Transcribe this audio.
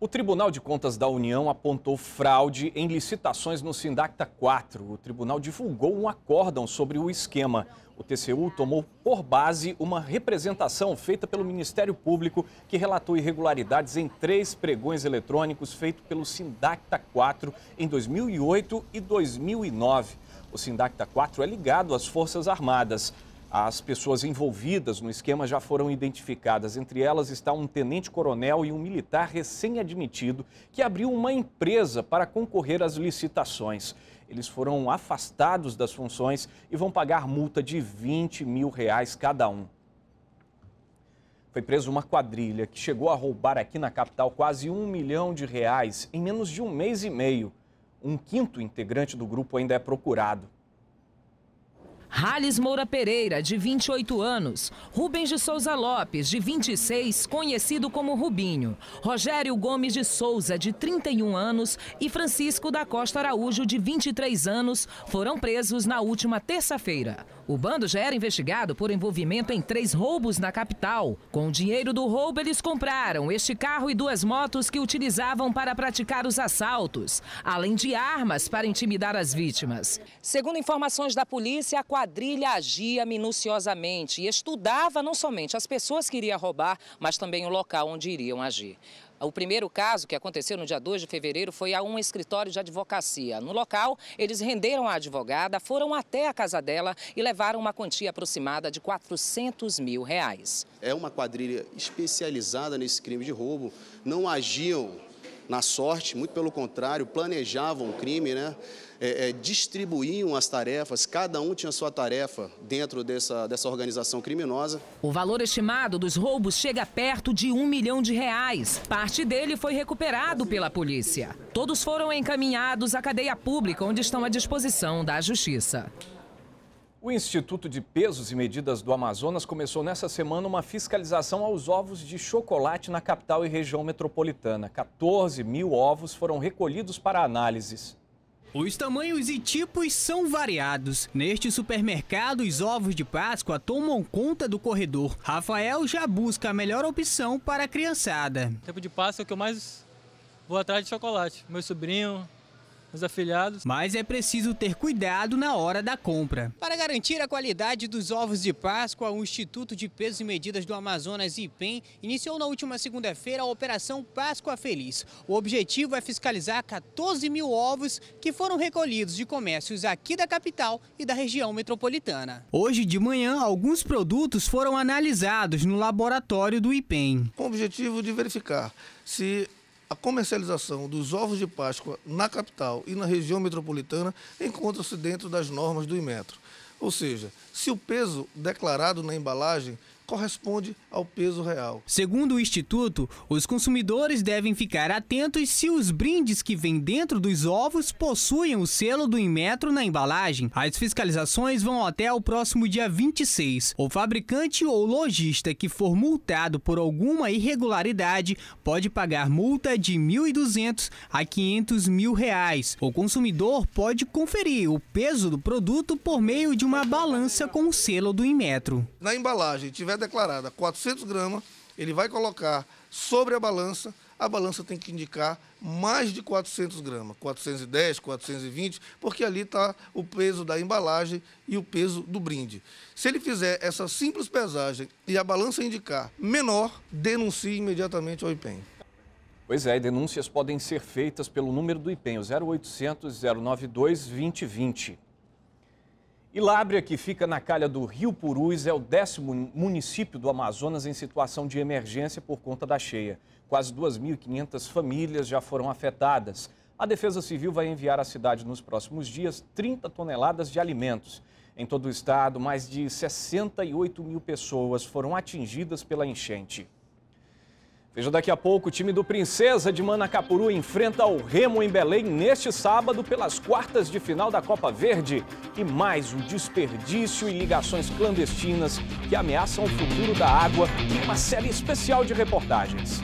O Tribunal de Contas da União apontou fraude em licitações no Sindacta 4. O tribunal divulgou um acórdão sobre o esquema. O TCU tomou por base uma representação feita pelo Ministério Público que relatou irregularidades em três pregões eletrônicos feitos pelo Sindacta 4 em 2008 e 2009. O Sindacta 4 é ligado às Forças Armadas. As pessoas envolvidas no esquema já foram identificadas. Entre elas está um tenente-coronel e um militar recém-admitido que abriu uma empresa para concorrer às licitações. Eles foram afastados das funções e vão pagar multa de 20 mil reais cada um. Foi presa uma quadrilha que chegou a roubar aqui na capital quase um milhão de reais em menos de um mês e meio. Um quinto integrante do grupo ainda é procurado. Rales Moura Pereira, de 28 anos. Rubens de Souza Lopes, de 26, conhecido como Rubinho. Rogério Gomes de Souza, de 31 anos. E Francisco da Costa Araújo, de 23 anos, foram presos na última terça-feira. O bando já era investigado por envolvimento em três roubos na capital. Com o dinheiro do roubo, eles compraram este carro e duas motos que utilizavam para praticar os assaltos, além de armas para intimidar as vítimas. Segundo informações da polícia, a quadrilha agia minuciosamente e estudava não somente as pessoas que iria roubar, mas também o local onde iriam agir. O primeiro caso, que aconteceu no dia 2 de fevereiro, foi a um escritório de advocacia. No local, eles renderam a advogada, foram até a casa dela e levaram uma quantia aproximada de 400 mil reais. É uma quadrilha especializada nesse crime de roubo. Não agiam na sorte, muito pelo contrário, planejavam o crime, né? É, é, distribuíam as tarefas, cada um tinha sua tarefa dentro dessa, dessa organização criminosa. O valor estimado dos roubos chega perto de um milhão de reais. Parte dele foi recuperado pela polícia. Todos foram encaminhados à cadeia pública, onde estão à disposição da justiça. O Instituto de Pesos e Medidas do Amazonas começou nessa semana uma fiscalização aos ovos de chocolate na capital e região metropolitana. 14 mil ovos foram recolhidos para análises. Os tamanhos e tipos são variados. Neste supermercado, os ovos de Páscoa tomam conta do corredor. Rafael já busca a melhor opção para a criançada. O tempo de Páscoa é que eu mais vou atrás de chocolate. Meu sobrinho, os afiliados. Mas é preciso ter cuidado na hora da compra. Para garantir a qualidade dos ovos de Páscoa, o Instituto de Pesos e Medidas do Amazonas, IPEM, iniciou na última segunda-feira a Operação Páscoa Feliz. O objetivo é fiscalizar 14 mil ovos que foram recolhidos de comércios aqui da capital e da região metropolitana. Hoje de manhã, alguns produtos foram analisados no laboratório do IPEM. Com o objetivo de verificar se a comercialização dos ovos de Páscoa na capital e na região metropolitana encontra-se dentro das normas do Imetro, Ou seja, se o peso declarado na embalagem corresponde ao peso real. Segundo o Instituto, os consumidores devem ficar atentos se os brindes que vêm dentro dos ovos possuem o selo do Inmetro na embalagem. As fiscalizações vão até o próximo dia 26. O fabricante ou lojista que for multado por alguma irregularidade pode pagar multa de R$ 1.200 a R$ 500 mil. Reais. O consumidor pode conferir o peso do produto por meio de uma balança com o selo do Inmetro. Na embalagem, tiver é declarada, 400 gramas, ele vai colocar sobre a balança, a balança tem que indicar mais de 400 gramas, 410, 420, porque ali está o peso da embalagem e o peso do brinde. Se ele fizer essa simples pesagem e a balança indicar menor, denuncie imediatamente ao IPEM. Pois é, denúncias podem ser feitas pelo número do IPEM, 0800 092 2020. Ilábria, que fica na calha do Rio Purus, é o décimo município do Amazonas em situação de emergência por conta da cheia. Quase 2.500 famílias já foram afetadas. A Defesa Civil vai enviar à cidade nos próximos dias 30 toneladas de alimentos. Em todo o estado, mais de 68 mil pessoas foram atingidas pela enchente. Veja daqui a pouco, o time do Princesa de Manacapuru enfrenta o Remo em Belém neste sábado pelas quartas de final da Copa Verde. E mais o desperdício e ligações clandestinas que ameaçam o futuro da água em uma série especial de reportagens.